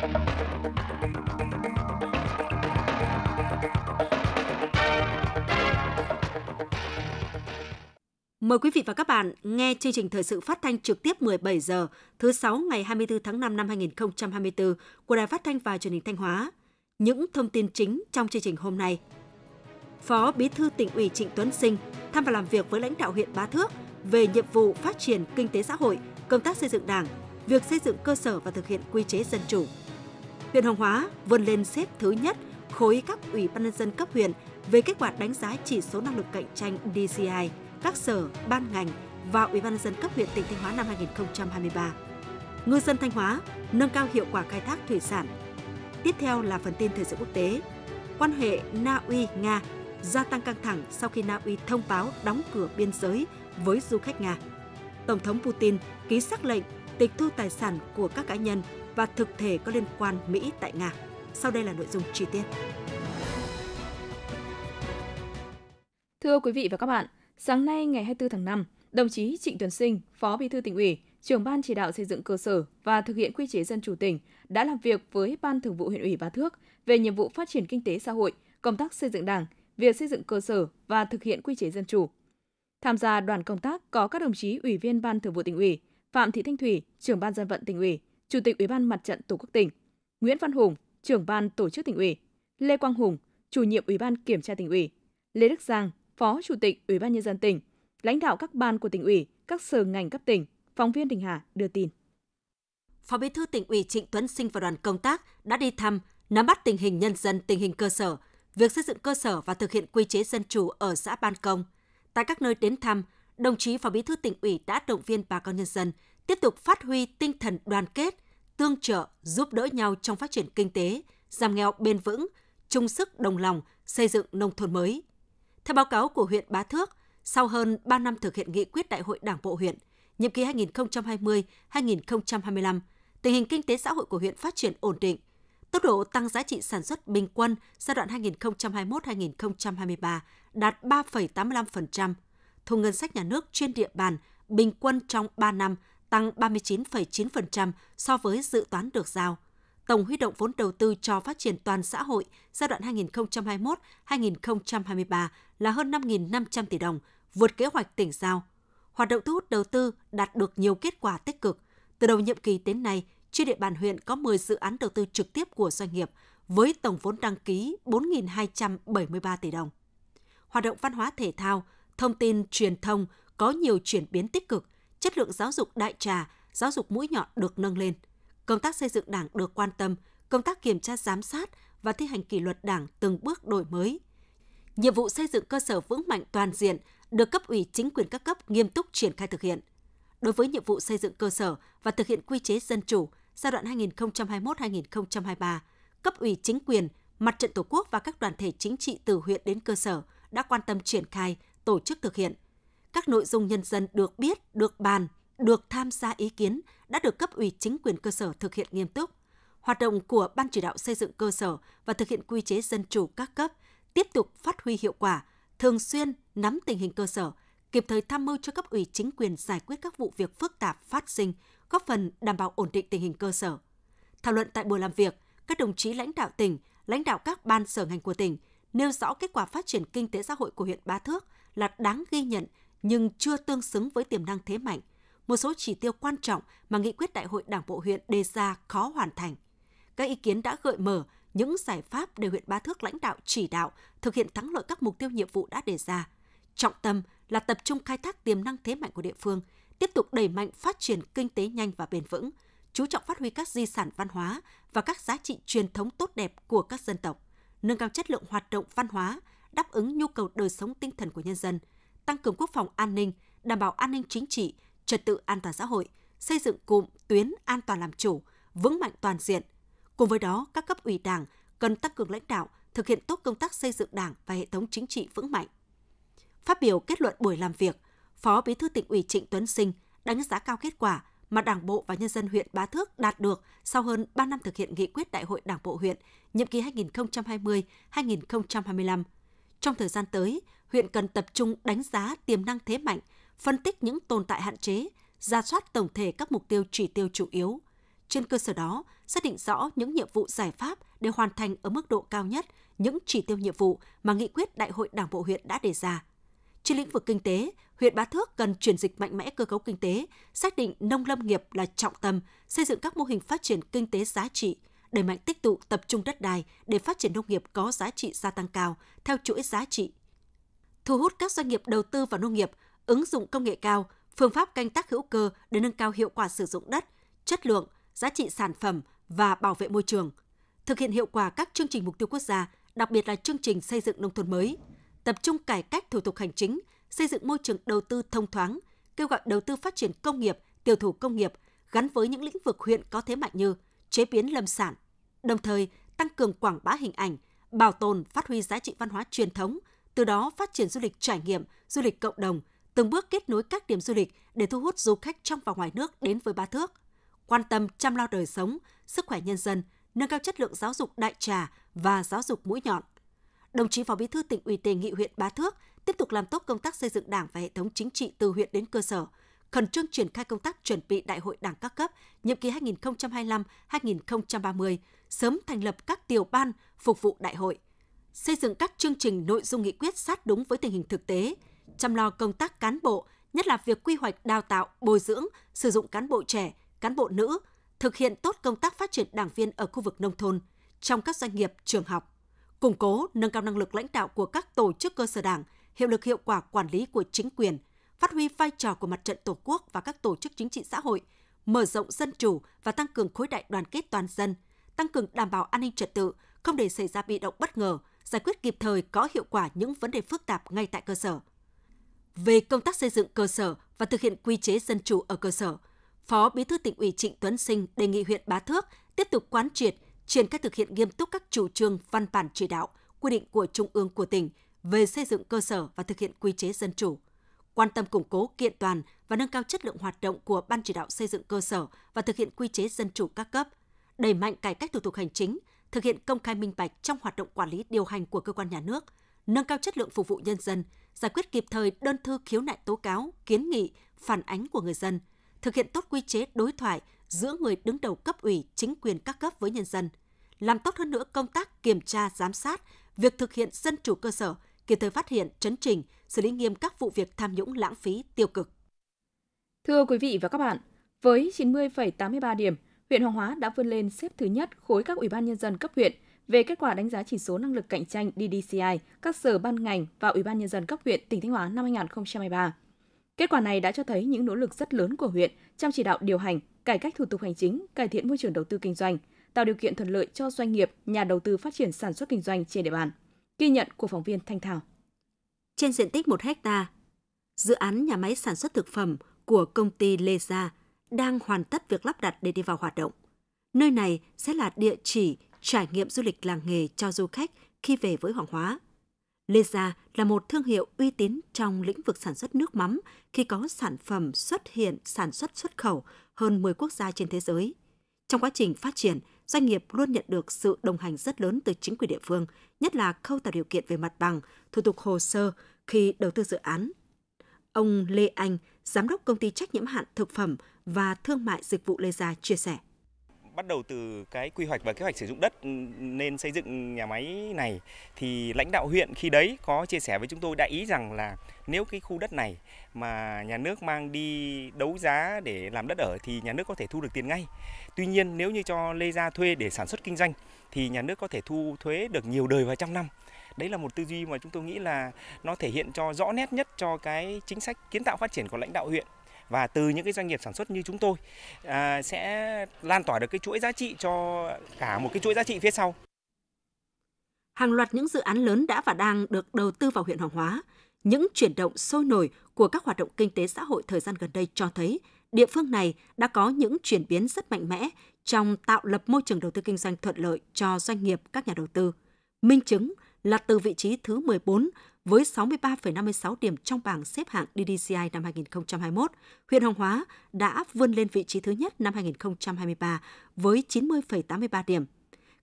Mời quý vị và các bạn nghe chương trình thời sự phát thanh trực tiếp 17 giờ thứ 6 ngày 24 tháng 5 năm 2024 của Đài Phát thanh và Truyền hình Thanh Hóa. Những thông tin chính trong chương trình hôm nay. Phó Bí thư tỉnh ủy Trịnh Tuấn Sinh thăm và làm việc với lãnh đạo huyện Bá Thước về nhiệm vụ phát triển kinh tế xã hội, công tác xây dựng Đảng, việc xây dựng cơ sở và thực hiện quy chế dân chủ. Huyện Hồng Hóa vươn lên xếp thứ nhất khối các ủy ban nhân dân cấp huyện về kết quả đánh giá chỉ số năng lực cạnh tranh DCI, các sở, ban ngành và Ủy ban nhân dân cấp huyện tỉnh Thanh Hóa năm 2023. Ngư dân Thanh Hóa nâng cao hiệu quả khai thác thủy sản. Tiếp theo là phần tin thời sự quốc tế. Quan hệ Na Uy Nga gia tăng căng thẳng sau khi Na Uy thông báo đóng cửa biên giới với du khách Nga. Tổng thống Putin ký sắc lệnh tịch thu tài sản của các cá nhân và thực thể có liên quan Mỹ tại Nga. Sau đây là nội dung chi tiết. Thưa quý vị và các bạn, sáng nay ngày 24 tháng 5, đồng chí Trịnh Tuấn Sinh, Phó Bí thư tỉnh ủy, trưởng ban chỉ đạo xây dựng cơ sở và thực hiện quy chế dân chủ tỉnh đã làm việc với Ban Thường vụ huyện ủy Bá Thước về nhiệm vụ phát triển kinh tế xã hội, công tác xây dựng Đảng, việc xây dựng cơ sở và thực hiện quy chế dân chủ. Tham gia đoàn công tác có các đồng chí Ủy viên Ban Thường vụ tỉnh ủy, Phạm Thị Thanh Thủy, trưởng ban dân vận tỉnh ủy, Chủ tịch Ủy ban Mặt trận Tổ quốc tỉnh, Nguyễn Văn Hùng, trưởng ban tổ chức tỉnh ủy, Lê Quang Hùng, chủ nhiệm Ủy ban Kiểm tra tỉnh ủy, Lê Đức Giang, Phó Chủ tịch Ủy ban Nhân dân tỉnh, lãnh đạo các ban của tỉnh ủy, các sở ngành cấp tỉnh, phóng viên Đình Hà đưa tin. Phó Bí thư tỉnh ủy Trịnh Tuấn Sinh và đoàn công tác đã đi thăm, nắm bắt tình hình nhân dân, tình hình cơ sở, việc xây dựng cơ sở và thực hiện quy chế dân chủ ở xã Ban Công. Tại các nơi đến thăm, đồng chí Phó Bí thư tỉnh ủy đã động viên bà con nhân dân tiếp tục phát huy tinh thần đoàn kết, tương trợ, giúp đỡ nhau trong phát triển kinh tế, giảm nghèo bền vững, chung sức đồng lòng, xây dựng nông thôn mới. Theo báo cáo của huyện Bá Thước, sau hơn 3 năm thực hiện nghị quyết Đại hội Đảng bộ huyện, nhiệm kỳ 2020-2025, tình hình kinh tế xã hội của huyện phát triển ổn định. Tốc độ tăng giá trị sản xuất bình quân giai đoạn 2021-2023 đạt 3,85%. Thu ngân sách nhà nước trên địa bàn bình quân trong 3 năm tăng 39,9% so với dự toán được giao. Tổng huy động vốn đầu tư cho phát triển toàn xã hội giai đoạn 2021-2023 là hơn 5.500 tỷ đồng, vượt kế hoạch tỉnh giao. Hoạt động thu hút đầu tư đạt được nhiều kết quả tích cực. Từ đầu nhiệm kỳ đến nay, trên địa bàn huyện có 10 dự án đầu tư trực tiếp của doanh nghiệp với tổng vốn đăng ký 4.273 tỷ đồng. Hoạt động văn hóa thể thao, thông tin truyền thông có nhiều chuyển biến tích cực, chất lượng giáo dục đại trà, giáo dục mũi nhọn được nâng lên. Công tác xây dựng Đảng được quan tâm, công tác kiểm tra giám sát và thi hành kỷ luật Đảng từng bước đổi mới. Nhiệm vụ xây dựng cơ sở vững mạnh toàn diện được cấp ủy chính quyền các cấp nghiêm túc triển khai thực hiện. Đối với nhiệm vụ xây dựng cơ sở và thực hiện quy chế dân chủ giai đoạn 2021-2023, cấp ủy chính quyền, mặt trận Tổ quốc và các đoàn thể chính trị từ huyện đến cơ sở đã quan tâm triển khai, tổ chức thực hiện – các nội dung nhân dân được biết, được bàn, được tham gia ý kiến đã được cấp ủy chính quyền cơ sở thực hiện nghiêm túc. Hoạt động của Ban chỉ đạo xây dựng cơ sở và thực hiện quy chế dân chủ các cấp tiếp tục phát huy hiệu quả, thường xuyên nắm tình hình cơ sở, kịp thời tham mưu cho cấp ủy chính quyền giải quyết các vụ việc phức tạp phát sinh, góp phần đảm bảo ổn định tình hình cơ sở. Thảo luận tại buổi làm việc, các đồng chí lãnh đạo tỉnh, lãnh đạo các ban sở ngành của tỉnh nêu rõ kết quả phát triển kinh tế xã hội của huyện Bá Thước là đáng ghi nhận nhưng chưa tương xứng với tiềm năng thế mạnh. Một số chỉ tiêu quan trọng mà nghị quyết đại hội Đảng bộ huyện đề ra khó hoàn thành. Các ý kiến đã gợi mở những giải pháp để huyện Ba Thước lãnh đạo chỉ đạo thực hiện thắng lợi các mục tiêu nhiệm vụ đã đề ra. Trọng tâm là tập trung khai thác tiềm năng thế mạnh của địa phương, tiếp tục đẩy mạnh phát triển kinh tế nhanh và bền vững, chú trọng phát huy các di sản văn hóa và các giá trị truyền thống tốt đẹp của các dân tộc, nâng cao chất lượng hoạt động văn hóa, đáp ứng nhu cầu đời sống tinh thần của nhân dân – tăng cường quốc phòng an ninh, đảm bảo an ninh chính trị, trật tự an toàn xã hội, xây dựng cụm tuyến an toàn làm chủ, vững mạnh toàn diện. Cùng với đó, các cấp ủy Đảng cần tăng cường lãnh đạo, thực hiện tốt công tác xây dựng Đảng và hệ thống chính trị vững mạnh. Phát biểu kết luận buổi làm việc, Phó Bí thư tỉnh ủy Trịnh Tuấn Sinh đánh giá cao kết quả mà Đảng bộ và nhân dân huyện Bá Thước đạt được sau hơn 3 năm thực hiện nghị quyết Đại hội Đảng bộ huyện nhiệm kỳ 2020-2025. Trong thời gian tới, huyện cần tập trung đánh giá tiềm năng thế mạnh, phân tích những tồn tại hạn chế, ra soát tổng thể các mục tiêu chỉ tiêu chủ yếu. Trên cơ sở đó, xác định rõ những nhiệm vụ giải pháp để hoàn thành ở mức độ cao nhất những chỉ tiêu nhiệm vụ mà nghị quyết Đại hội Đảng bộ huyện đã đề ra. Trên lĩnh vực kinh tế, huyện Bá Thước cần chuyển dịch mạnh mẽ cơ cấu kinh tế, xác định nông lâm nghiệp là trọng tâm, xây dựng các mô hình phát triển kinh tế giá trị, đẩy mạnh tích tụ tập trung đất đai để phát triển nông nghiệp có giá trị gia tăng cao theo chuỗi giá trị thu hút các doanh nghiệp đầu tư vào nông nghiệp, ứng dụng công nghệ cao, phương pháp canh tác hữu cơ để nâng cao hiệu quả sử dụng đất, chất lượng, giá trị sản phẩm và bảo vệ môi trường. Thực hiện hiệu quả các chương trình mục tiêu quốc gia, đặc biệt là chương trình xây dựng nông thôn mới, tập trung cải cách thủ tục hành chính, xây dựng môi trường đầu tư thông thoáng, kêu gọi đầu tư phát triển công nghiệp, tiểu thủ công nghiệp gắn với những lĩnh vực huyện có thế mạnh như chế biến lâm sản, đồng thời tăng cường quảng bá hình ảnh, bảo tồn, phát huy giá trị văn hóa truyền thống, từ đó phát triển du lịch trải nghiệm, du lịch cộng đồng, từng bước kết nối các điểm du lịch để thu hút du khách trong và ngoài nước đến với Ba Thước, quan tâm chăm lo đời sống, sức khỏe nhân dân, nâng cao chất lượng giáo dục đại trà và giáo dục mũi nhọn. Đồng chí Phó Bí thư tỉnh ủy Đề nghị huyện Bá Thước tiếp tục làm tốt công tác xây dựng Đảng và hệ thống chính trị từ huyện đến cơ sở, khẩn trương triển khai công tác chuẩn bị Đại hội Đảng các cấp nhiệm kỳ 2025-2030, sớm thành lập các tiểu ban phục vụ đại hội – xây dựng các chương trình nội dung nghị quyết sát đúng với tình hình thực tế, chăm lo công tác cán bộ, nhất là việc quy hoạch đào tạo, bồi dưỡng, sử dụng cán bộ trẻ, cán bộ nữ, thực hiện tốt công tác phát triển đảng viên ở khu vực nông thôn, trong các doanh nghiệp, trường học, củng cố, nâng cao năng lực lãnh đạo của các tổ chức cơ sở đảng, hiệu lực hiệu quả quản lý của chính quyền, phát huy vai trò của mặt trận Tổ quốc và các tổ chức chính trị xã hội, mở rộng dân chủ và tăng cường khối đại đoàn kết toàn dân, tăng cường đảm bảo an ninh trật tự, không để xảy ra bị động bất ngờ, giải quyết kịp thời có hiệu quả những vấn đề phức tạp ngay tại cơ sở. Về công tác xây dựng cơ sở và thực hiện quy chế dân chủ ở cơ sở, Phó Bí thư tỉnh ủy Trịnh Tuấn Sinh đề nghị huyện Bá Thước tiếp tục quán triệt, triển khai thực hiện nghiêm túc các chủ trương, văn bản chỉ đạo, quy định của Trung ương của tỉnh về xây dựng cơ sở và thực hiện quy chế dân chủ, quan tâm củng cố kiện toàn và nâng cao chất lượng hoạt động của Ban chỉ đạo xây dựng cơ sở và thực hiện quy chế dân chủ các cấp, đẩy mạnh cải cách thủ tục hành chính, thực hiện công khai minh bạch trong hoạt động quản lý điều hành của cơ quan nhà nước, nâng cao chất lượng phục vụ nhân dân, giải quyết kịp thời đơn thư khiếu nại tố cáo, kiến nghị, phản ánh của người dân, thực hiện tốt quy chế đối thoại giữa người đứng đầu cấp ủy, chính quyền các cấp với nhân dân, làm tốt hơn nữa công tác kiểm tra, giám sát, việc thực hiện dân chủ cơ sở, kịp thời phát hiện, chấn trình, xử lý nghiêm các vụ việc tham nhũng lãng phí tiêu cực. Thưa quý vị và các bạn, với 90,83 điểm, huyện Hoàng Hóa đã vươn lên xếp thứ nhất khối các ủy ban nhân dân cấp huyện về kết quả đánh giá chỉ số năng lực cạnh tranh DDCI các sở ban ngành và ủy ban nhân dân cấp huyện tỉnh Thanh Hóa năm 2023. Kết quả này đã cho thấy những nỗ lực rất lớn của huyện trong chỉ đạo điều hành, cải cách thủ tục hành chính, cải thiện môi trường đầu tư kinh doanh, tạo điều kiện thuận lợi cho doanh nghiệp, nhà đầu tư phát triển sản xuất kinh doanh trên địa bàn. Ghi nhận của phóng viên Thanh Thảo. Trên diện tích 1 hecta, dự án nhà máy sản xuất thực phẩm của công ty Lê Gia đang hoàn tất việc lắp đặt để đi vào hoạt động. Nơi này sẽ là địa chỉ trải nghiệm du lịch làng nghề cho du khách khi về với Hoàng Hóa. Leza là một thương hiệu uy tín trong lĩnh vực sản xuất nước mắm khi có sản phẩm xuất hiện sản xuất xuất khẩu hơn 10 quốc gia trên thế giới. Trong quá trình phát triển, doanh nghiệp luôn nhận được sự đồng hành rất lớn từ chính quyền địa phương, nhất là khâu tạo điều kiện về mặt bằng, thủ tục hồ sơ khi đầu tư dự án. Ông Lê Anh, Giám đốc công ty trách nhiệm hạn thực phẩm và thương mại dịch vụ Lê Gia chia sẻ bắt đầu từ cái quy hoạch và kế hoạch sử dụng đất ừ, nên xây dựng nhà máy này thì lãnh đạo huyện khi đấy có chia sẻ với chúng tôi đã ý rằng là nếu cái khu đất này mà nhà nước mang đi đấu giá để làm đất ở thì nhà nước có thể thu được tiền ngay. Tuy nhiên nếu như cho Lê Gia thuê để sản xuất kinh doanh thì nhà nước có thể thu thuế được nhiều đời và trong năm đấy là một tư duy mà chúng tôi nghĩ là nó thể hiện cho rõ nét nhất cho cái chính sách kiến tạo phát triển của lãnh đạo huyện và từ những cái doanh nghiệp sản xuất như chúng tôi à, sẽ lan tỏa được cái chuỗi giá trị cho cả một cái chuỗi giá trị phía sau. Hàng loạt những dự án lớn đã và đang được đầu tư vào huyện Hoàng Hóa. Những chuyển động sôi nổi của các hoạt động kinh tế xã hội thời gian gần đây cho thấy địa phương này đã có những chuyển biến rất mạnh mẽ trong tạo lập môi trường đầu tư kinh doanh thuận lợi cho doanh nghiệp các nhà đầu tư. Minh chứng là từ vị trí thứ 14 với 63,56 điểm trong bảng xếp hạng DDCI năm 2021, huyện Hồng Hóa đã vươn lên vị trí thứ nhất năm 2023 với 90,83 điểm.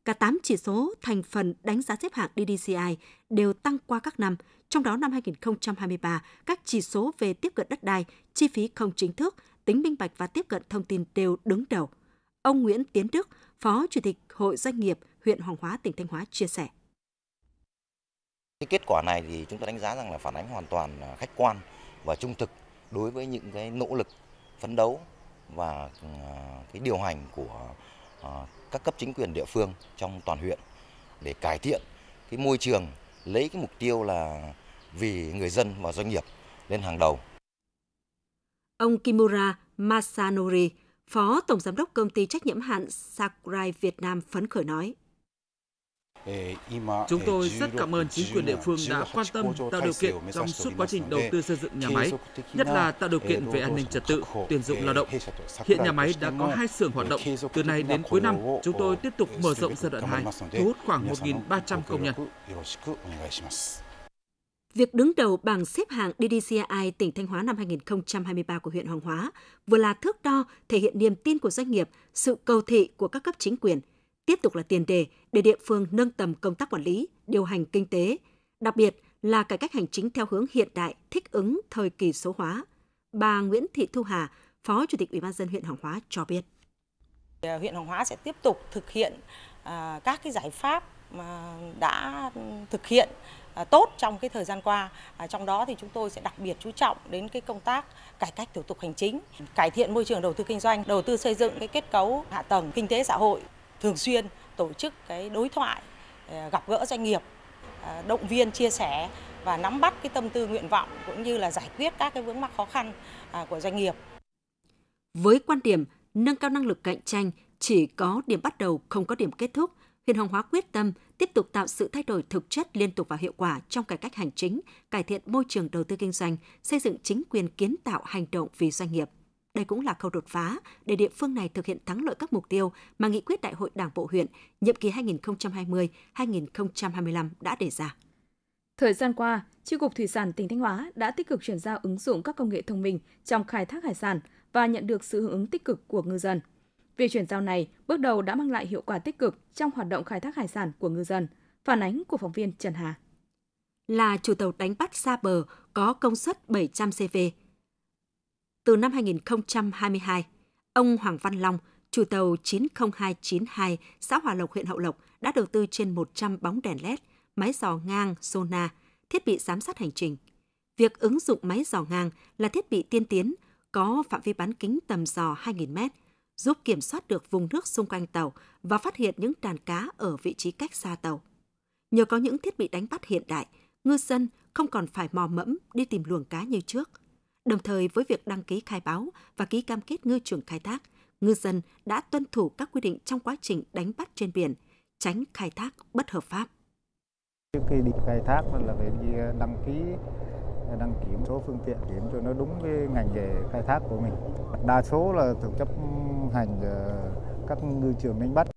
Cả 8 chỉ số thành phần đánh giá xếp hạng DDCI đều tăng qua các năm, trong đó năm 2023, các chỉ số về tiếp cận đất đai, chi phí không chính thức, tính minh bạch và tiếp cận thông tin đều đứng đầu. Ông Nguyễn Tiến Đức, Phó Chủ tịch Hội Doanh nghiệp huyện Hoàng Hóa, tỉnh Thanh Hóa chia sẻ. Cái kết quả này thì chúng ta đánh giá rằng là phản ánh hoàn toàn à, khách quan và trung thực đối với những cái nỗ lực phấn đấu và à, cái điều hành của à, các cấp chính quyền địa phương trong toàn huyện để cải thiện cái môi trường lấy cái mục tiêu là vì người dân và doanh nghiệp lên hàng đầu. Ông Kimura Masanori, Phó Tổng Giám đốc Công ty Trách nhiệm hạn Sakurai Việt Nam phấn khởi nói. Chúng tôi rất cảm ơn chính quyền địa phương đã quan tâm tạo điều kiện trong suốt quá trình đầu tư xây dựng nhà máy, nhất là tạo điều kiện về an ninh trật tự, tuyển dụng lao động. Hiện nhà máy đã có hai xưởng hoạt động. Từ nay đến cuối năm, chúng tôi tiếp tục mở rộng giai đoạn 2, thu hút khoảng 1.300 công nhân. Việc đứng đầu bảng xếp hạng DDCI tỉnh Thanh Hóa năm 2023 của huyện Hoàng Hóa vừa là thước đo thể hiện niềm tin của doanh nghiệp, sự cầu thị của các cấp chính quyền – tiếp tục là tiền đề để địa phương nâng tầm công tác quản lý, điều hành kinh tế, đặc biệt là cải cách hành chính theo hướng hiện đại, thích ứng thời kỳ số hóa. Bà Nguyễn Thị Thu Hà, Phó Chủ tịch Ủy ban dân huyện Hoàng Hóa cho biết. À, huyện Hoàng Hóa sẽ tiếp tục thực hiện à, các cái giải pháp mà đã thực hiện à, tốt trong cái thời gian qua. Trong đó thì chúng tôi sẽ đặc biệt chú trọng đến cái công tác cải cách thủ tục hành chính, cải thiện môi trường đầu tư kinh doanh, đầu tư xây dựng cái kết cấu hạ tầng kinh tế xã hội thường xuyên tổ chức cái đối thoại ờ, gặp gỡ doanh nghiệp ờ, động viên chia sẻ và nắm bắt cái tâm tư nguyện vọng cũng như là giải quyết các cái vướng mắc khó khăn à, của doanh nghiệp. Với quan điểm nâng cao năng lực cạnh tranh chỉ có điểm bắt đầu không có điểm kết thúc, Huyện Hồng Hóa quyết tâm tiếp tục tạo sự thay đổi thực chất liên tục và hiệu quả trong cải cách hành chính, cải thiện môi trường đầu tư kinh doanh, xây dựng chính quyền kiến tạo hành động vì doanh nghiệp. Đây cũng là khâu đột phá để địa phương này thực hiện thắng lợi các mục tiêu mà nghị quyết Đại hội Đảng bộ huyện nhiệm kỳ 2020-2025 đã đề ra. Thời gian qua, Chi cục Thủy sản tỉnh Thanh Hóa đã tích cực chuyển giao ứng dụng các công nghệ thông minh trong khai thác hải sản và nhận được sự hưởng ứng tích cực của ngư dân. Việc chuyển giao này bước đầu đã mang lại hiệu quả tích cực trong hoạt động khai thác hải sản của ngư dân. Phản ánh của phóng viên Trần Hà. Là chủ tàu đánh bắt xa bờ có công suất 700 CV, từ năm 2022, ông Hoàng Văn Long, chủ tàu 90292, xã Hòa Lộc, huyện Hậu Lộc đã đầu tư trên 100 bóng đèn LED, máy dò ngang, sonar, thiết bị giám sát hành trình. Việc ứng dụng máy dò ngang là thiết bị tiên tiến, có phạm vi bán kính tầm dò 2.000 m giúp kiểm soát được vùng nước xung quanh tàu và phát hiện những đàn cá ở vị trí cách xa tàu. Nhờ có những thiết bị đánh bắt hiện đại, ngư dân không còn phải mò mẫm đi tìm luồng cá như trước – Đồng thời với việc đăng ký khai báo và ký cam kết ngư trường khai thác, ngư dân đã tuân thủ các quy định trong quá trình đánh bắt trên biển, tránh khai thác bất hợp pháp. Trước khi đi khai thác là phải ờ, đăng ký ờ, đăng kiểm số phương tiện kiểm cho nó đúng với ngành nghề khai thác của mình. Đa số là thực chấp hành ờ, các ngư trường đánh bắt.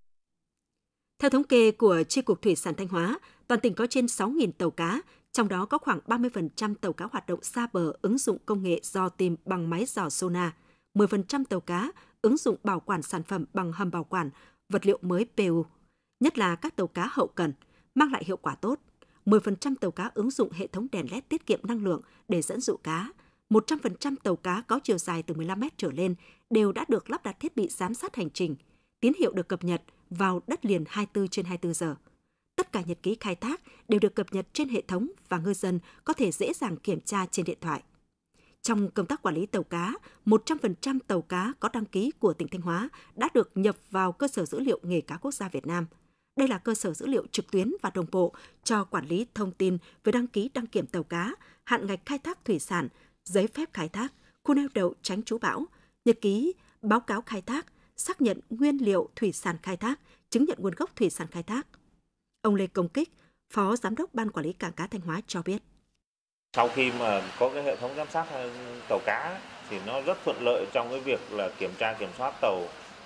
Theo thống kê của Tri Cục Thủy sản Thanh Hóa, toàn tỉnh có trên 6.000 tàu cá, trong đó có khoảng 30% tàu cá hoạt động xa bờ ứng dụng công nghệ dò tìm bằng máy dò sonar, 10% tàu cá ứng dụng bảo quản sản phẩm bằng hầm bảo quản, vật liệu mới PU, nhất là các tàu cá hậu cần, mang lại hiệu quả tốt. 10% tàu cá ứng dụng hệ thống đèn LED tiết kiệm năng lượng để dẫn dụ cá. 100% tàu cá có chiều dài từ 15 mét trở lên đều đã được lắp đặt thiết bị giám sát hành trình. Tín hiệu được cập nhật vào đất liền 24 trên 24 giờ – Tất cả nhật ký khai thác đều được cập nhật trên hệ thống và ngư dân có thể dễ dàng kiểm tra trên điện thoại. Trong công tác quản lý tàu cá, 100% tàu cá có đăng ký của tỉnh Thanh Hóa đã được nhập vào cơ sở dữ liệu nghề cá quốc gia Việt Nam. Đây là cơ sở dữ liệu trực tuyến và đồng bộ cho quản lý thông tin về đăng ký đăng kiểm tàu cá, hạn ngạch khai thác thủy sản, giấy phép khai thác, khu neo đậu tránh trú bão, nhật ký, báo cáo khai thác, xác nhận nguyên liệu thủy sản khai thác, chứng nhận nguồn gốc thủy sản khai thác, Ông Lê Công Kích, Phó Giám đốc Ban Quản lý Cảng cá Thanh Hóa cho biết. Sau khi mà có cái hệ thống giám sát ờ, tàu cá thì nó rất thuận lợi trong cái việc là kiểm tra kiểm soát tàu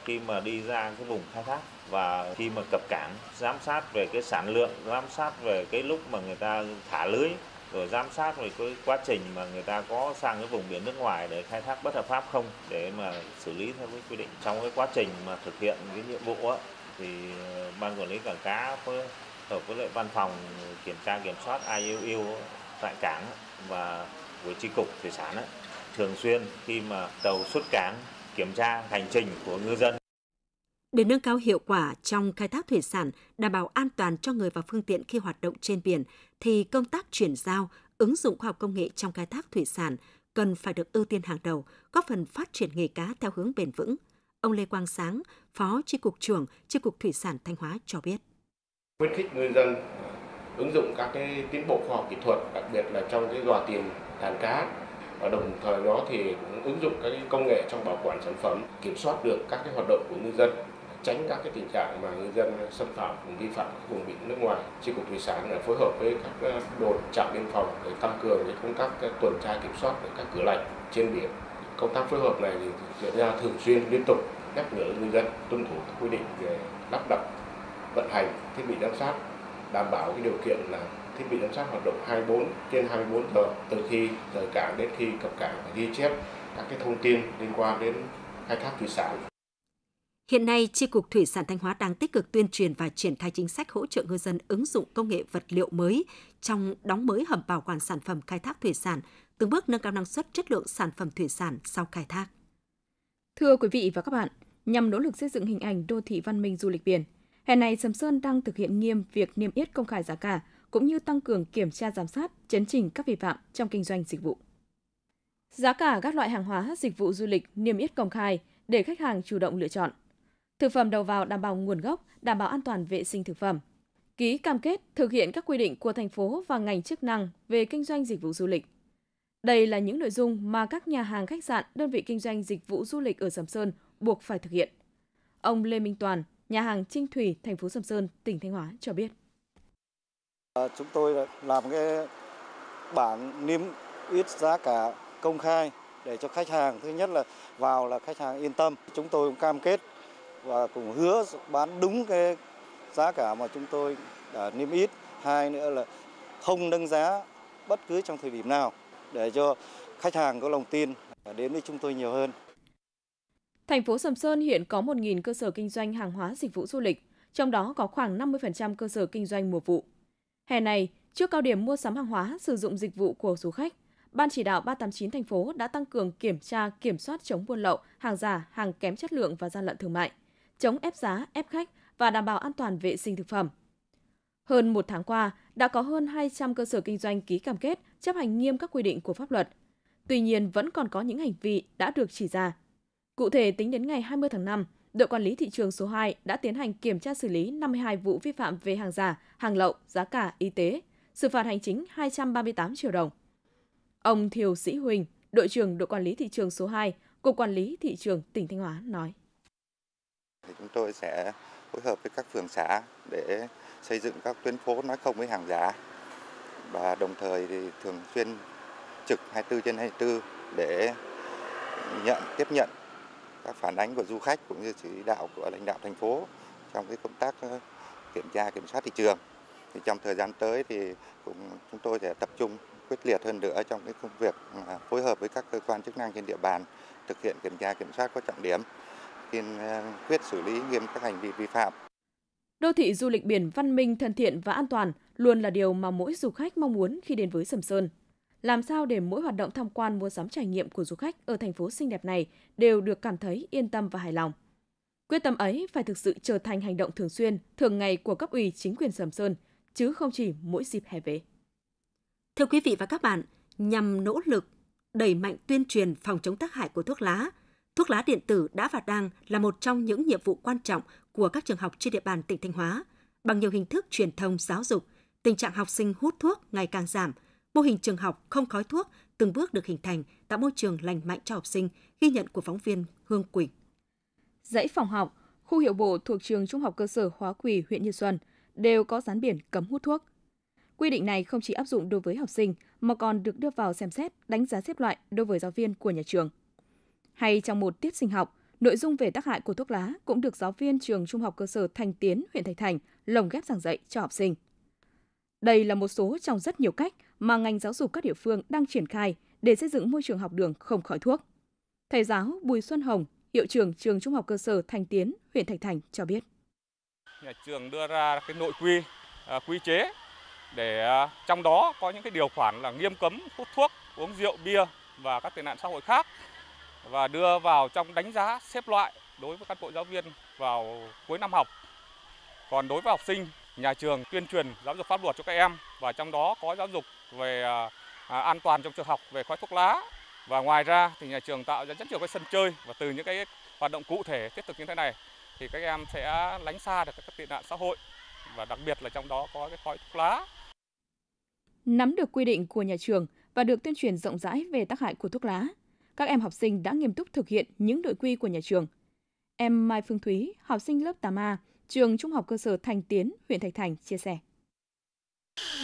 khi mà đi ra cái vùng khai thác và khi mà cập cảng giám sát về cái sản lượng giám sát về cái lúc mà người ta thả lưới rồi giám sát về cái quá trình mà người ta có sang cái vùng biển nước ngoài để khai thác bất hợp pháp không để mà xử lý theo cái quy định trong cái quá trình mà thực hiện cái nhiệm vụ á, thì ờ, ban quản lý cảng cá hợp với lại văn phòng kiểm tra kiểm soát IUU tại cảng và với tri cục thủy sản ấy, thường xuyên khi mà tàu xuất cảng kiểm tra hành trình của ngư dân. Để nâng cao hiệu quả trong khai thác thủy sản, đảm bảo an toàn cho người và phương tiện khi hoạt động trên biển, thì công tác chuyển giao, ứng dụng khoa học công nghệ trong khai thác thủy sản cần phải được ưu tiên hàng đầu, góp phần phát triển nghề cá theo hướng bền vững. Ông Lê Quang Sáng, Phó Tri Cục trưởng Tri Cục Thủy sản Thanh Hóa cho biết khuyến khích ngư dân ứng dụng các cái tiến bộ khoa học kỹ thuật đặc biệt là trong cái dò tìm đàn cá và đồng thời đó thì cũng ứng dụng các cái công nghệ trong bảo quản sản phẩm kiểm soát được các cái hoạt động của ngư dân tránh các cái tình trạng mà ngư dân xâm phạm vi phạm vùng biển nước ngoài chi cục thủy sản đã phối hợp với các đồn trạm biên phòng để tăng cường cái công tác tuần tra kiểm soát ở các cửa lạch trên biển công tác phối hợp này thì diễn ra thường xuyên liên tục nhắc nhở ngư dân tuân thủ các quy định về lắp đặt vận hành thiết bị giám sát đảm bảo cái điều kiện là thiết bị giám sát hoạt động 24 trên 24 giờ từ khi rời cảng đến khi cập cảng và ghi chép các cái thông tin liên quan đến khai thác thủy sản. Hiện nay, tri cục Thủy sản Thanh Hóa đang tích cực tuyên truyền và triển khai chính sách hỗ trợ ngư dân ứng dụng công nghệ vật liệu mới trong đóng mới hầm bảo quản sản phẩm khai thác thủy sản, từng bước nâng cao năng suất chất lượng sản phẩm thủy sản sau khai thác. Thưa quý vị và các bạn, nhằm nỗ lực xây dựng hình ảnh đô thị văn minh du lịch biển, Hè này, Sầm Sơn đang thực hiện nghiêm việc niêm yết công khai giá cả, cũng như tăng cường kiểm tra giám sát, chấn chỉnh các vi phạm trong kinh doanh dịch vụ. Giá cả các loại hàng hóa, dịch vụ du lịch niêm yết công khai để khách hàng chủ động lựa chọn. Thực phẩm đầu vào đảm bảo nguồn gốc, đảm bảo an toàn vệ sinh thực phẩm. Ký cam kết thực hiện các quy định của thành phố và ngành chức năng về kinh doanh dịch vụ du lịch. Đây là những nội dung mà các nhà hàng khách sạn, đơn vị kinh doanh dịch vụ du lịch ở Sầm Sơn buộc phải thực hiện. Ông Lê Minh Toàn, nhà hàng Trinh Thủy, thành phố Sầm Sơn, tỉnh Thanh Hóa cho biết. À, chúng tôi làm cái bảng niêm yết giá cả công khai để cho khách hàng thứ nhất là vào là khách hàng yên tâm. Chúng tôi cũng cam kết và cũng hứa bán đúng cái giá cả mà chúng tôi đã niêm yết. Hai nữa là không nâng giá bất cứ trong thời điểm nào để cho khách hàng có lòng tin đến với chúng tôi nhiều hơn. Thành phố Sầm Sơn hiện có 1.000 cơ sở kinh doanh hàng hóa dịch vụ du lịch, trong đó có khoảng 50% cơ sở kinh doanh mùa vụ. Hè này, trước cao điểm mua sắm hàng hóa sử dụng dịch vụ của du khách, Ban chỉ đạo 389 thành phố đã tăng cường kiểm tra, kiểm soát chống buôn lậu, hàng giả, hàng kém chất lượng và gian lận thương mại, chống ép giá, ép khách và đảm bảo an toàn vệ sinh thực phẩm. Hơn một tháng qua, đã có hơn 200 cơ sở kinh doanh ký cam kết chấp hành nghiêm các quy định của pháp luật. Tuy nhiên, vẫn còn có những hành vi đã được chỉ ra. Cụ thể, tính đến ngày 20 tháng 5, đội quản lý thị trường số 2 đã tiến hành kiểm tra xử lý 52 vụ vi phạm về hàng giả, hàng lậu, giá cả, y tế, xử phạt hành chính 238 triệu đồng. Ông Thiều Sĩ Huỳnh, đội trưởng đội quản lý thị trường số 2, Cục Quản lý Thị trường tỉnh Thanh Hóa nói. chúng tôi sẽ phối hợp với các phường xã để xây dựng các tuyến phố nói không với hàng giả và đồng thời thì thường xuyên trực 24 trên 24 để nhận tiếp nhận các phản ánh của du khách cũng như chỉ đạo của lãnh đạo thành phố trong cái công tác ờ, kiểm tra kiểm soát thị trường. Thì trong thời gian tới thì cũng chúng tôi sẽ tập trung quyết liệt hơn nữa trong cái công việc ờ, phối hợp với các cơ quan chức năng trên địa bàn thực hiện kiểm tra kiểm soát có trọng điểm, kiên ờ, quyết xử lý nghiêm các hành vi vi phạm. Đô thị du lịch biển văn minh, thân thiện và an toàn luôn là điều mà mỗi du khách mong muốn khi đến với Sầm Sơn làm sao để mỗi hoạt động tham quan mua sắm trải nghiệm của du khách ở thành phố xinh đẹp này đều được cảm thấy yên tâm và hài lòng. Quyết tâm ấy phải thực sự trở thành hành động thường xuyên, thường ngày của cấp ủy chính quyền Sầm Sơn, chứ không chỉ mỗi dịp hè về. Thưa quý vị và các bạn, nhằm nỗ lực đẩy mạnh tuyên truyền phòng chống tác hại của thuốc lá, thuốc lá điện tử đã và đang là một trong những nhiệm vụ quan trọng của các trường học trên địa bàn tỉnh Thanh Hóa. Bằng nhiều hình thức truyền thông giáo dục, tình trạng học sinh hút thuốc ngày càng giảm – Mô hình trường học không khói thuốc từng bước được hình thành, tạo môi trường lành mạnh cho học sinh, ghi nhận của phóng viên Hương Quỳnh. Dãy phòng học, khu hiệu bộ thuộc trường Trung học cơ sở Hóa Quỳ, huyện Như Xuân đều có dán biển cấm hút thuốc. Quy định này không chỉ áp dụng đối với học sinh mà còn được đưa vào xem xét, đánh giá xếp loại đối với giáo viên của nhà trường. Hay trong một tiết sinh học, nội dung về tác hại của thuốc lá cũng được giáo viên trường Trung học cơ sở Thành Tiến, huyện Thạch Thành lồng ghép giảng dạy cho học sinh. Đây là một số trong rất nhiều cách mà ngành giáo dục các địa phương đang triển khai để xây dựng môi trường học đường không khói thuốc. Thầy giáo Bùi Xuân Hồng, hiệu trưởng trường Trung học cơ sở Thành Tiến, huyện Thạch Thành cho biết. Nhà trường đưa ra cái nội quy, à, quy chế để à, trong đó có những cái điều khoản là nghiêm cấm hút thuốc, uống rượu, bia và các tệ nạn xã hội khác và đưa vào trong đánh giá xếp loại đối với cán bộ giáo viên vào cuối năm học. Còn đối với học sinh, nhà trường tuyên truyền giáo dục pháp luật cho các em và trong đó có giáo dục về à, à, an toàn trong trường học về khói thuốc lá và ngoài ra thì nhà trường tạo ra rất nhiều cái sân chơi và từ những cái hoạt động cụ thể thiết thực như thế này thì các em sẽ lánh xa được các tệ nạn xã hội và đặc biệt là trong đó có cái khói thuốc lá. Nắm được quy định của nhà trường và được tuyên truyền rộng rãi về tác hại của thuốc lá, các em học sinh đã nghiêm túc thực hiện những nội quy của nhà trường. Em Mai Phương Thúy, học sinh lớp 8A, trường Trung học cơ sở Thành Tiến, huyện Thạch Thành chia sẻ.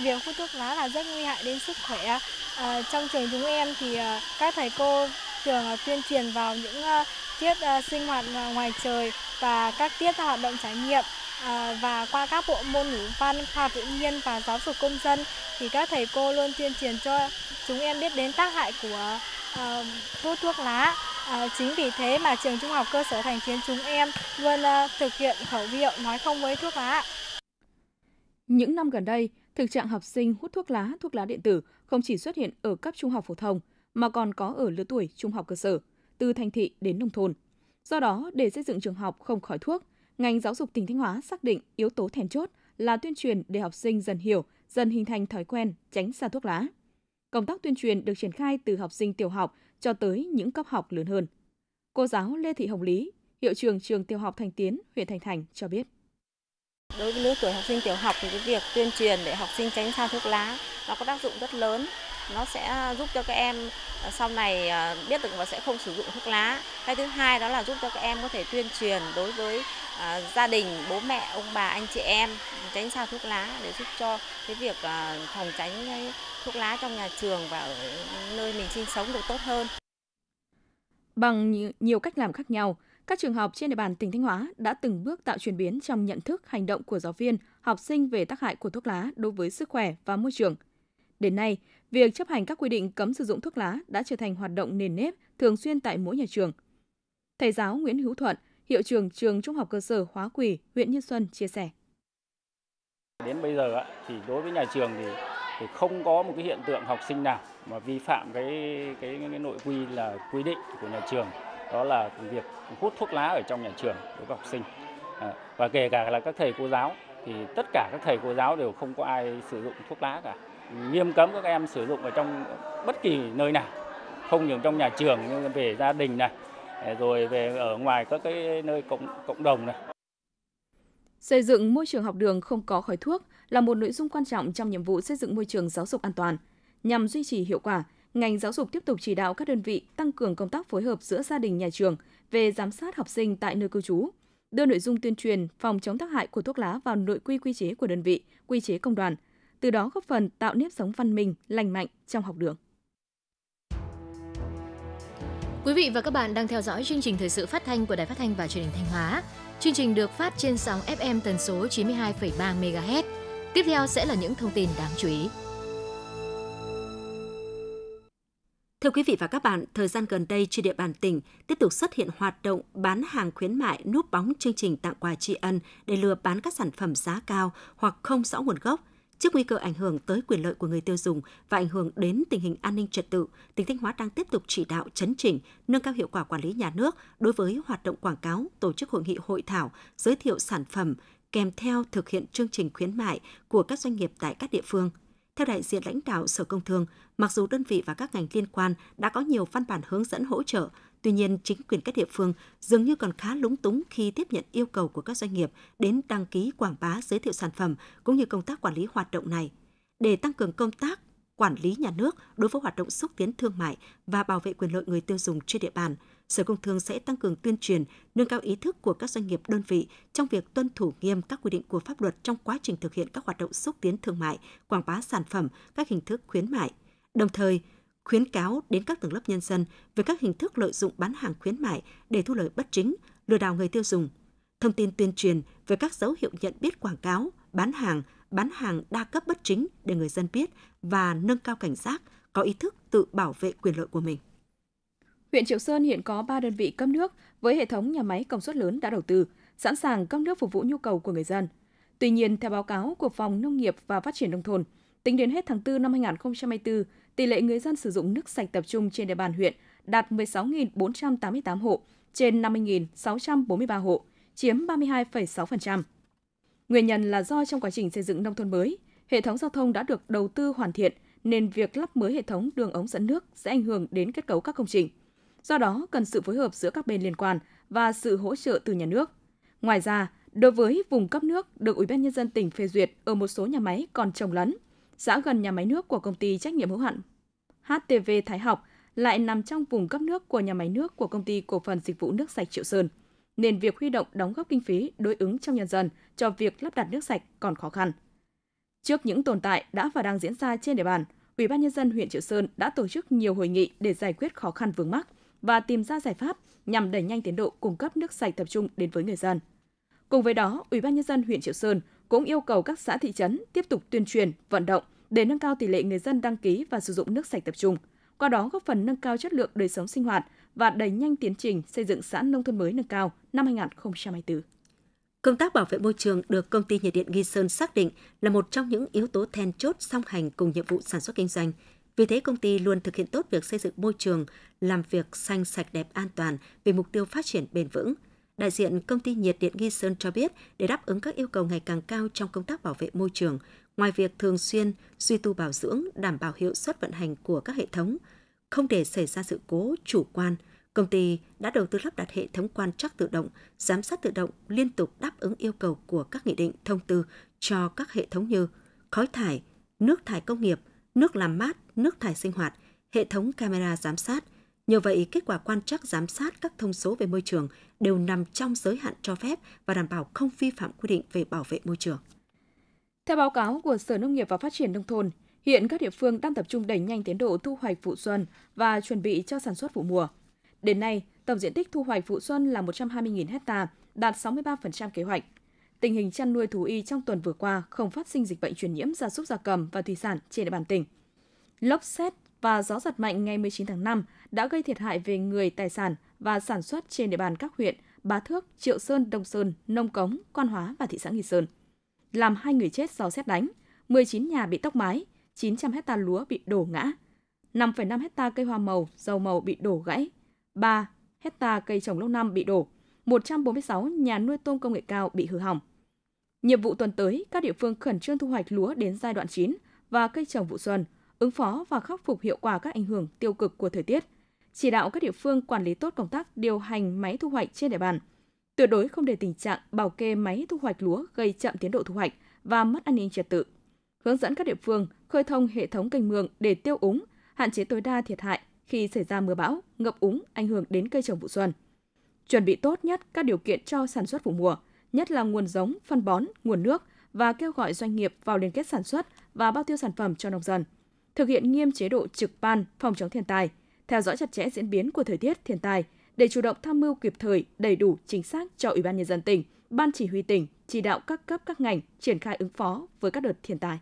Việc hút thuốc lá là rất nguy hại đến sức khỏe. À, trong trường chúng em thì à, các thầy cô thường à, tuyên truyền vào những à, tiết à, sinh hoạt à, ngoài trời và các tiết hoạt động trải nghiệm à, và qua các bộ môn ngữ văn, khoa tự nhiên và giáo dục công dân thì các thầy cô luôn tuyên truyền cho chúng em biết đến tác hại của à, hút thuốc lá. À, chính vì thế mà trường trung học cơ sở Thành Chiến chúng em luôn à, thực hiện khẩu hiệu nói không với thuốc lá. Những năm gần đây, Thực trạng học sinh hút thuốc lá, thuốc lá điện tử không chỉ xuất hiện ở cấp trung học phổ thông mà còn có ở lứa tuổi trung học cơ sở, từ thành thị đến nông thôn. Do đó, để xây dựng trường học không khói thuốc, ngành giáo dục tỉnh Thanh Hóa xác định yếu tố then chốt là tuyên truyền để học sinh dần hiểu, dần hình thành thói quen tránh xa thuốc lá. Công tác tuyên truyền được triển khai từ học sinh tiểu học cho tới những cấp học lớn hơn. Cô giáo Lê Thị Hồng Lý, hiệu trường trường tiểu học Thành Tiến, huyện Thành Thành cho biết. Đối với lứa tuổi học sinh tiểu học thì cái việc tuyên truyền để học sinh tránh xa thuốc lá nó có tác dụng rất lớn. Nó sẽ giúp cho các em à, sau này à, biết được và sẽ không sử dụng thuốc lá. Cái thứ hai đó là giúp cho các em có thể tuyên truyền đối với à, gia đình, bố mẹ, ông bà, anh chị em tránh xa thuốc lá để giúp cho cái việc phòng tránh thuốc lá trong nhà trường và ở nơi mình sinh sống được tốt hơn. Bằng nhiều cách làm khác nhau, các trường học trên địa bàn tỉnh Thanh Hóa đã từng bước tạo chuyển biến trong nhận thức, hành động của giáo viên, học sinh về tác hại của thuốc lá đối với sức khỏe và môi trường. Đến nay, việc chấp hành các quy định cấm sử dụng thuốc lá đã trở thành hoạt động nền nếp thường xuyên tại mỗi nhà trường. Thầy giáo Nguyễn Hữu Thuận, hiệu trưởng trường Trung học cơ sở Hóa Quỳ, huyện Như Xuân chia sẻ. Đến bây giờ thì đối với nhà trường thì thì không có một cái hiện tượng học sinh nào mà vi phạm cái cái, cái nội quy là quy định của nhà trường đó là việc hút thuốc lá ở trong nhà trường đối với học sinh à, và kể cả là các thầy cô giáo thì tất cả các thầy cô giáo đều không có ai sử dụng thuốc lá cả nghiêm cấm các em sử dụng ở trong bất kỳ nơi nào không những trong nhà trường nhưng về gia đình này à, rồi về ở ngoài các cái nơi cộng cộng đồng này Xây dựng môi trường học đường không có khói thuốc là một nội dung quan trọng trong nhiệm vụ xây dựng môi trường giáo dục an toàn. Nhằm duy trì hiệu quả, ngành giáo dục tiếp tục chỉ đạo các đơn vị tăng cường công tác phối hợp giữa gia đình nhà trường về giám sát học sinh tại nơi cư trú, đưa nội dung tuyên truyền phòng chống tác hại của thuốc lá vào nội quy quy chế của đơn vị, quy chế công đoàn, từ đó góp phần tạo nếp sống văn minh, lành mạnh trong học đường. Quý vị và các bạn đang theo dõi chương trình thời sự phát thanh của Đài Phát thanh và Truyền hình Thanh Hóa. Chương trình được phát trên sóng FM tần số 92,3 MHz. Tiếp theo sẽ là những thông tin đáng chú ý. Thưa quý vị và các bạn, thời gian gần đây trên địa bàn tỉnh tiếp tục xuất hiện hoạt động bán hàng khuyến mại núp bóng chương trình tặng quà tri ân để lừa bán các sản phẩm giá cao hoặc không rõ nguồn gốc. Trước nguy cơ ảnh hưởng tới quyền lợi của người tiêu dùng và ảnh hưởng đến tình hình an ninh trật tự, tỉnh Thanh Hóa đang tiếp tục chỉ đạo chấn chỉnh, nâng cao hiệu quả quản lý nhà nước đối với hoạt động quảng cáo, tổ chức hội nghị hội thảo, giới thiệu sản phẩm, kèm theo thực hiện chương trình khuyến mại của các doanh nghiệp tại các địa phương – theo đại diện lãnh đạo Sở Công Thương, mặc dù đơn vị và các ngành liên quan đã có nhiều văn bản hướng dẫn hỗ trợ, tuy nhiên chính quyền các địa phương dường như còn khá lúng túng khi tiếp nhận yêu cầu của các doanh nghiệp đến đăng ký quảng bá giới thiệu sản phẩm cũng như công tác quản lý hoạt động này. Để tăng cường công tác quản lý nhà nước đối với hoạt động xúc tiến thương mại và bảo vệ quyền lợi người tiêu dùng trên địa bàn – Sở Công Thương sẽ tăng cường tuyên truyền, nâng cao ý thức của các doanh nghiệp đơn vị trong việc tuân thủ nghiêm các quy định của pháp luật trong quá trình thực hiện các hoạt động xúc tiến thương mại, quảng bá sản phẩm, các hình thức khuyến mại. Đồng thời, khuyến cáo đến các tầng lớp nhân dân về các hình thức lợi dụng bán hàng khuyến mại để thu lợi bất chính, lừa đảo người tiêu dùng. Thông tin tuyên truyền về các dấu hiệu nhận biết quảng cáo, bán hàng, bán hàng đa cấp bất chính để người dân biết và nâng cao cảnh giác, có ý thức tự bảo vệ quyền lợi của mình. Huyện Triệu Sơn hiện có 3 đơn vị cấp nước với hệ thống nhà máy công suất lớn đã đầu tư, sẵn sàng cấp nước phục vụ nhu cầu của người dân. Tuy nhiên, theo báo cáo của Phòng Nông nghiệp và Phát triển Nông thôn, tính đến hết tháng 4 năm 2024, tỷ lệ người dân sử dụng nước sạch tập trung trên địa bàn huyện đạt 16.488 hộ trên 50.643 hộ, chiếm 32,6%. Nguyên nhân là do trong quá trình xây dựng nông thôn mới, hệ thống giao thông đã được đầu tư hoàn thiện nên việc lắp mới hệ thống đường ống dẫn nước sẽ ảnh hưởng đến kết cấu các công trình. Do đó, cần sự phối hợp giữa các bên liên quan và sự hỗ trợ từ nhà nước. Ngoài ra, đối với vùng cấp nước được Ủy ban nhân dân tỉnh phê duyệt ở một số nhà máy còn trồng lấn, xã gần nhà máy nước của công ty trách nhiệm hữu hạn HTV Thái Học lại nằm trong vùng cấp nước của nhà máy nước của công ty cổ phần dịch vụ nước sạch Triệu Sơn, nên việc huy động đóng góp kinh phí đối ứng trong nhân dân cho việc lắp đặt nước sạch còn khó khăn. Trước những tồn tại đã và đang diễn ra trên địa bàn, Ủy ban nhân dân huyện Triệu Sơn đã tổ chức nhiều hội nghị để giải quyết khó khăn vướng mắc, và tìm ra giải pháp nhằm đẩy nhanh tiến độ cung cấp nước sạch tập trung đến với người dân. Cùng với đó, Ủy ban nhân dân huyện Triệu Sơn cũng yêu cầu các xã thị trấn tiếp tục tuyên truyền, vận động để nâng cao tỷ lệ người dân đăng ký và sử dụng nước sạch tập trung, qua đó góp phần nâng cao chất lượng đời sống sinh hoạt và đẩy nhanh tiến trình xây dựng xã nông thôn mới nâng cao năm 2024. Công tác bảo vệ môi trường được công ty nhiệt điện Nghi Sơn xác định là một trong những yếu tố then chốt song hành cùng nhiệm vụ sản xuất kinh doanh – vì thế công ty luôn thực hiện tốt việc xây dựng môi trường làm việc xanh sạch đẹp an toàn vì mục tiêu phát triển bền vững. Đại diện công ty nhiệt điện Nghi Sơn cho biết, để đáp ứng các yêu cầu ngày càng cao trong công tác bảo vệ môi trường, ngoài việc thường xuyên duy tu bảo dưỡng, đảm bảo hiệu suất vận hành của các hệ thống, không để xảy ra sự cố chủ quan, công ty đã đầu tư lắp đặt hệ thống quan trắc tự động, giám sát tự động liên tục đáp ứng yêu cầu của các nghị định thông tư cho các hệ thống như khói thải, nước thải công nghiệp, nước làm mát, nước thải sinh hoạt, hệ thống camera giám sát. Nhờ vậy, kết quả quan trắc giám sát các thông số về môi trường đều nằm trong giới hạn cho phép và đảm bảo không vi phạm quy định về bảo vệ môi trường. Theo báo cáo của Sở Nông nghiệp và Phát triển Nông thôn, hiện các địa phương đang tập trung đẩy nhanh tiến độ thu hoạch vụ xuân và chuẩn bị cho sản xuất vụ mùa. Đến nay, tổng diện tích thu hoạch vụ xuân là 120.000 ha, đạt 63% kế hoạch tình hình chăn nuôi thú y trong tuần vừa qua không phát sinh dịch bệnh truyền nhiễm gia súc gia cầm và thủy sản trên địa bàn tỉnh. Lốc xét và gió giật mạnh ngày 19 tháng 5 đã gây thiệt hại về người, tài sản và sản xuất trên địa bàn các huyện Bá Thước, Triệu Sơn, Đông Sơn, Nông Cống, Quan Hóa và thị xã Nghi Sơn. Làm hai người chết do xét đánh, 19 nhà bị tốc mái, 900 hecta lúa bị đổ ngã, 5,5 hecta cây hoa màu, dầu màu bị đổ gãy, 3 hecta cây trồng lâu năm bị đổ, 146 nhà nuôi tôm công nghệ cao bị hư hỏng. Nhiệm vụ tuần tới, các địa phương khẩn trương thu hoạch lúa đến giai đoạn chín và cây trồng vụ xuân, ứng phó và khắc phục hiệu quả các ảnh hưởng tiêu cực của thời tiết, chỉ đạo các địa phương quản lý tốt công tác điều hành máy thu hoạch trên địa bàn, tuyệt đối không để tình trạng bảo kê máy thu hoạch lúa gây chậm tiến độ thu hoạch và mất an ninh trật tự. Hướng dẫn các địa phương khơi thông hệ thống kênh mương để tiêu úng, hạn chế tối đa thiệt hại khi xảy ra mưa bão, ngập úng ảnh hưởng đến cây trồng vụ xuân. Chuẩn bị tốt nhất các điều kiện cho sản xuất vụ mùa – nhất là nguồn giống, phân bón, nguồn nước và kêu gọi doanh nghiệp vào liên kết sản xuất và bao tiêu sản phẩm cho nông dân. Thực hiện nghiêm chế độ trực ban phòng chống thiên tai, theo dõi chặt chẽ diễn biến của thời tiết thiên tai để chủ động tham mưu kịp thời, đầy đủ, chính xác cho Ủy ban nhân dân tỉnh, Ban chỉ huy tỉnh chỉ đạo các cấp các ngành triển khai ứng phó với các đợt thiên tai.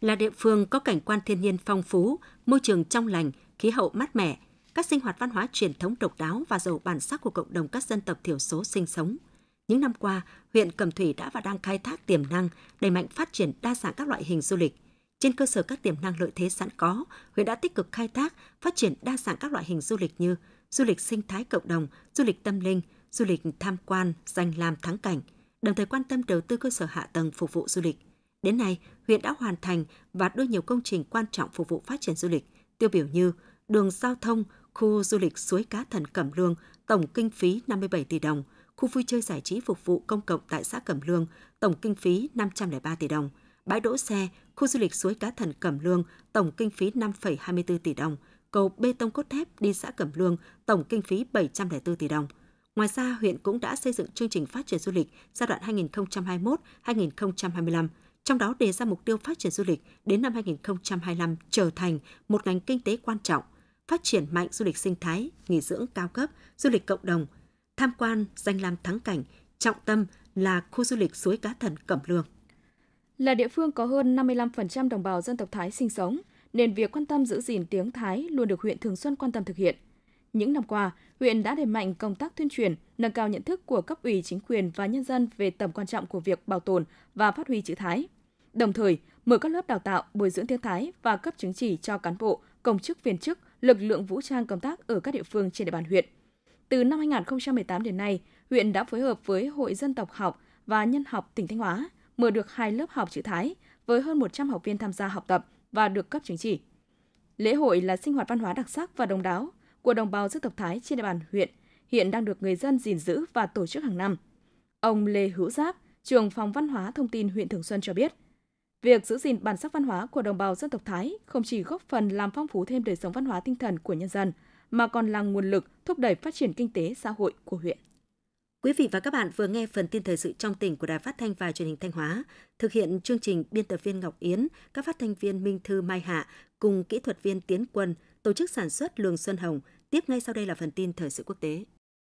Là địa phương có cảnh quan thiên nhiên phong phú, môi trường trong lành, khí hậu mát mẻ, các sinh hoạt văn hóa truyền thống độc đáo và giàu bản sắc của cộng đồng các dân tộc thiểu số sinh sống – những năm qua, huyện Cẩm Thủy đã và đang khai thác tiềm năng, đẩy mạnh phát triển đa dạng các loại hình du lịch. Trên cơ sở các tiềm năng lợi thế sẵn có, huyện đã tích cực khai thác, phát triển đa dạng các loại hình du lịch như du lịch sinh thái cộng đồng, du lịch tâm linh, du lịch tham quan, danh làm thắng cảnh, đồng thời quan tâm đầu tư cơ sở hạ tầng phục vụ du lịch. Đến nay, huyện đã hoàn thành và đưa nhiều công trình quan trọng phục vụ phát triển du lịch, tiêu biểu như đường giao thông, khu du lịch suối cá thần Cẩm Lương, tổng kinh phí 57 tỷ đồng – khu vui chơi giải trí phục vụ công cộng tại xã Cẩm Lương, tổng kinh phí 503 tỷ đồng, bãi đỗ xe, khu du lịch suối cá thần Cẩm Lương, tổng kinh phí 5,24 tỷ đồng, cầu bê tông cốt thép đi xã Cẩm Lương, tổng kinh phí 704 tỷ đồng. Ngoài ra, huyện cũng đã xây dựng chương trình phát triển du lịch giai đoạn 2021-2025, trong đó đề ra mục tiêu phát triển du lịch đến năm 2025 trở thành một ngành kinh tế quan trọng, phát triển mạnh du lịch sinh thái, nghỉ dưỡng cao cấp, du lịch cộng đồng – tham quan danh lam thắng cảnh, trọng tâm là khu du lịch suối cá thần Cẩm Lương. Là địa phương có hơn 55% đồng bào dân tộc Thái sinh sống, nên việc quan tâm giữ gìn tiếng Thái luôn được huyện Thường Xuân quan tâm thực hiện. Những năm qua, huyện đã đẩy mạnh công tác tuyên truyền, nâng cao nhận thức của cấp ủy chính quyền và nhân dân về tầm quan trọng của việc bảo tồn và phát huy chữ Thái. Đồng thời, mở các lớp đào tạo, bồi dưỡng tiếng Thái và cấp chứng chỉ cho cán bộ, công chức viên chức, lực lượng vũ trang công tác ở các địa phương trên địa bàn huyện – từ năm 2018 đến nay, huyện đã phối hợp với Hội Dân tộc học và Nhân học tỉnh Thanh Hóa mở được hai lớp học chữ Thái với hơn 100 học viên tham gia học tập và được cấp chứng chỉ. Lễ hội là sinh hoạt văn hóa đặc sắc và đồng đáo của đồng bào dân tộc Thái trên địa bàn huyện, hiện đang được người dân gìn giữ và tổ chức hàng năm. Ông Lê Hữu Giáp, trưởng phòng văn hóa thông tin huyện Thường Xuân cho biết, việc giữ gìn bản sắc văn hóa của đồng bào dân tộc Thái không chỉ góp phần làm phong phú thêm đời sống văn hóa tinh thần của nhân dân – mà còn là nguồn lực thúc đẩy phát triển kinh tế xã hội của huyện. Quý vị và các bạn vừa nghe phần tin thời sự trong tỉnh của Đài Phát thanh và Truyền hình Thanh Hóa. Thực hiện chương trình biên tập viên Ngọc Yến, các phát thanh viên Minh Thư Mai Hạ cùng kỹ thuật viên Tiến Quân, tổ chức sản xuất Lường Xuân Hồng. Tiếp ngay sau đây là phần tin thời sự quốc tế.